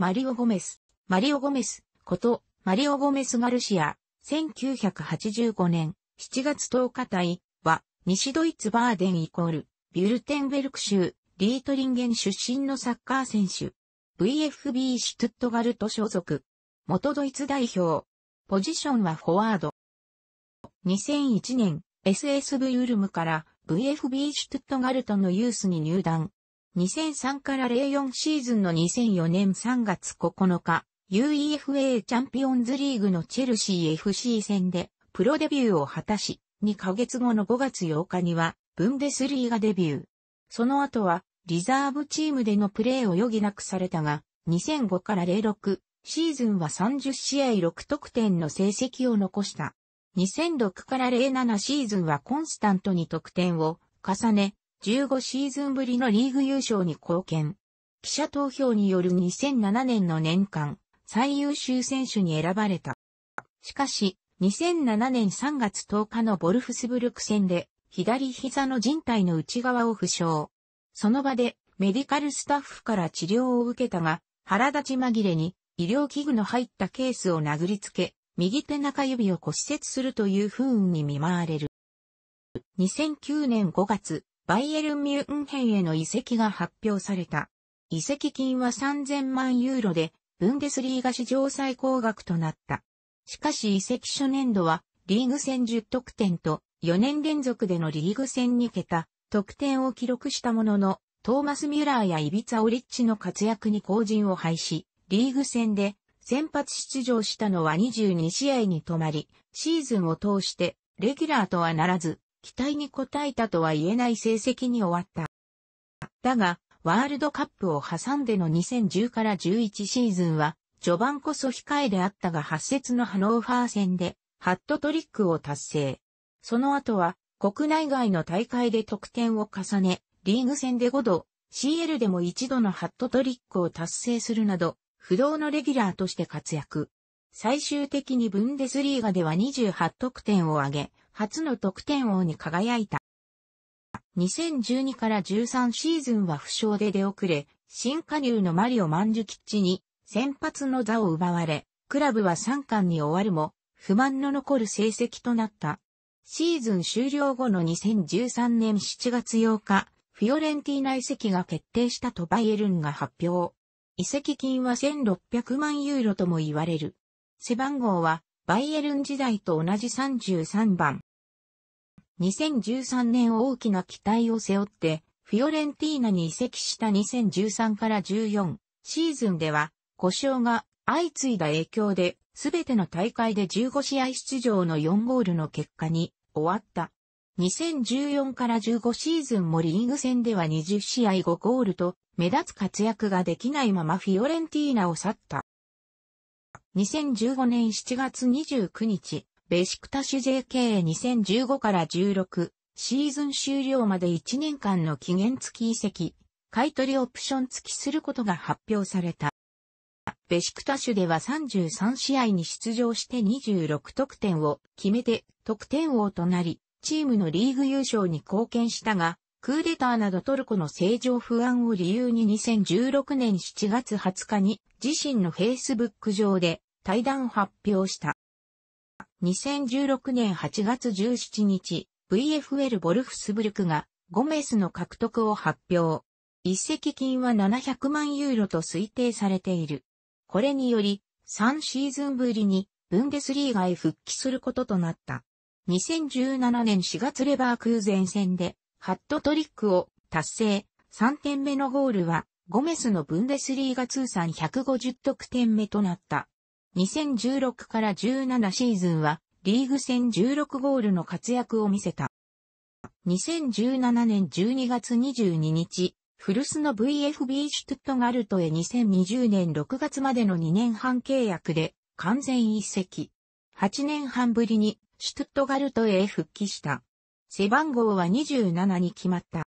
マリオ・ゴメス、マリオ・ゴメス、こと、マリオ・ゴメス・ガルシア、1985年7月10日帯は、西ドイツバーデンイコール、ビュルテンベルク州、リートリンゲン出身のサッカー選手。VFB シュトゥットガルト所属。元ドイツ代表。ポジションはフォワード。2001年、SSV ウルムから VFB シュトゥットガルトのユースに入団。2003から04シーズンの2004年3月9日、UEFA チャンピオンズリーグのチェルシー FC 戦でプロデビューを果たし、2ヶ月後の5月8日にはブンデスリーがデビュー。その後はリザーブチームでのプレーを余儀なくされたが、2005から06シーズンは30試合6得点の成績を残した。2006から07シーズンはコンスタントに得点を重ね、15シーズンぶりのリーグ優勝に貢献。記者投票による2007年の年間最優秀選手に選ばれた。しかし、2007年3月10日のボルフスブルク戦で左膝の人帯の内側を負傷。その場でメディカルスタッフから治療を受けたが、腹立ち紛れに医療器具の入ったケースを殴りつけ、右手中指を骨折するという不運に見舞われる。2009年5月、バイエルン・ミュンヘンへの移籍が発表された。移籍金は3000万ユーロで、ブンデスリーガ史上最高額となった。しかし移籍初年度は、リーグ戦10得点と、4年連続でのリーグ戦2桁、得点を記録したものの、トーマス・ミュラーやイビツァ・オリッチの活躍に後陣を廃し、リーグ戦で先発出場したのは22試合に止まり、シーズンを通してレギュラーとはならず、期待に応えたとは言えない成績に終わった。だが、ワールドカップを挟んでの2010から11シーズンは、序盤こそ控えであったが発節のハノーファー戦で、ハットトリックを達成。その後は、国内外の大会で得点を重ね、リーグ戦で5度、CL でも1度のハットトリックを達成するなど、不動のレギュラーとして活躍。最終的にブンデスリーガでは28得点を挙げ、初の得点王に輝いた。2012から13シーズンは負傷で出遅れ、新加入のマリオ・マンジュキッチに先発の座を奪われ、クラブは3冠に終わるも、不満の残る成績となった。シーズン終了後の2013年7月8日、フィオレンティーナ遺籍が決定したとバイエルンが発表。遺跡金は1600万ユーロとも言われる。背番号はバイエルン時代と同じ33番。2013年大きな期待を背負って、フィオレンティーナに移籍した2013から14シーズンでは、故障が相次いだ影響で、すべての大会で15試合出場の4ゴールの結果に終わった。2014から15シーズンもリーグ戦では20試合5ゴールと目立つ活躍ができないままフィオレンティーナを去った。2015年7月29日、ベシクタシュ JK2015 から16シーズン終了まで1年間の期限付き移籍、買取オプション付きすることが発表された。ベシクタシュでは33試合に出場して26得点を決めて得点王となり、チームのリーグ優勝に貢献したが、クーデターなどトルコの政情不安を理由に2016年7月20日に自身のフェイスブック上で対談発表した。2016年8月17日、VFL ボルフスブルクがゴメスの獲得を発表。一石金は700万ユーロと推定されている。これにより、3シーズンぶりにブンデスリーガへ復帰することとなった。2017年4月レバークーゼン戦で、ハットトリックを達成、3点目のゴールは、ゴメスのブンデスリーガ通算150得点目となった。2016から17シーズンは、リーグ戦16ゴールの活躍を見せた。2017年12月22日、古巣の VFB シュトットガルトへ2020年6月までの2年半契約で完全移籍。8年半ぶりにシュトットガルトへ復帰した。背番号は27に決まった。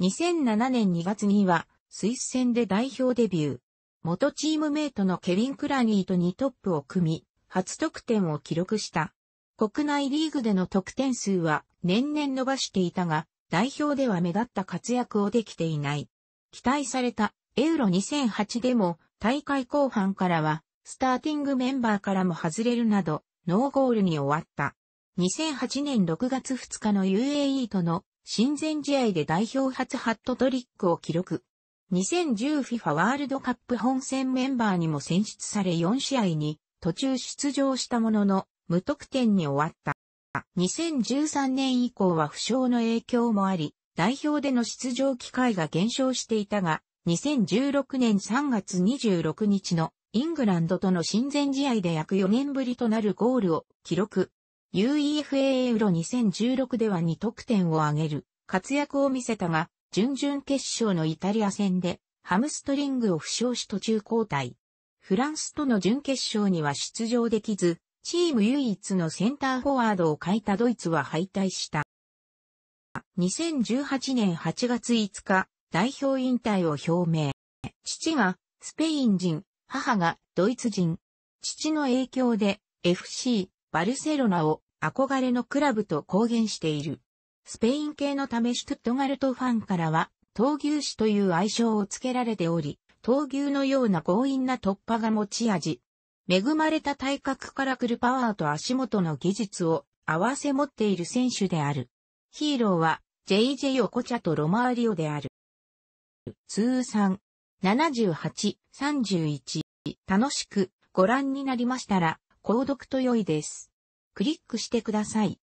2007年2月にはスイス戦で代表デビュー。元チームメイトのケビン・クラニーと2トップを組み、初得点を記録した。国内リーグでの得点数は年々伸ばしていたが、代表では目立った活躍をできていない。期待されたエウロ2008でも大会後半からはスターティングメンバーからも外れるなどノーゴールに終わった。2008年6月2日の UAE との親善試合で代表初ハットトリックを記録。2010FIFA ワールドカップ本戦メンバーにも選出され4試合に途中出場したものの無得点に終わった。2013年以降は負傷の影響もあり、代表での出場機会が減少していたが、2016年3月26日のイングランドとの親善試合で約4年ぶりとなるゴールを記録。UEFA ユーロ2016では2得点を挙げる活躍を見せたが、準々決勝のイタリア戦で、ハムストリングを負傷し途中交代。フランスとの準決勝には出場できず、チーム唯一のセンターフォワードを欠いたドイツは敗退した。2018年8月5日、代表引退を表明。父がスペイン人、母がドイツ人。父の影響で FC バルセロナを憧れのクラブと公言している。スペイン系のためシュトットガルトファンからは、闘牛士という愛称を付けられており、闘牛のような強引な突破が持ち味。恵まれた体格から来るパワーと足元の技術を合わせ持っている選手である。ヒーローは、JJ 横茶とロマーリオである。通算78、31。楽しくご覧になりましたら、購読と良いです。クリックしてください。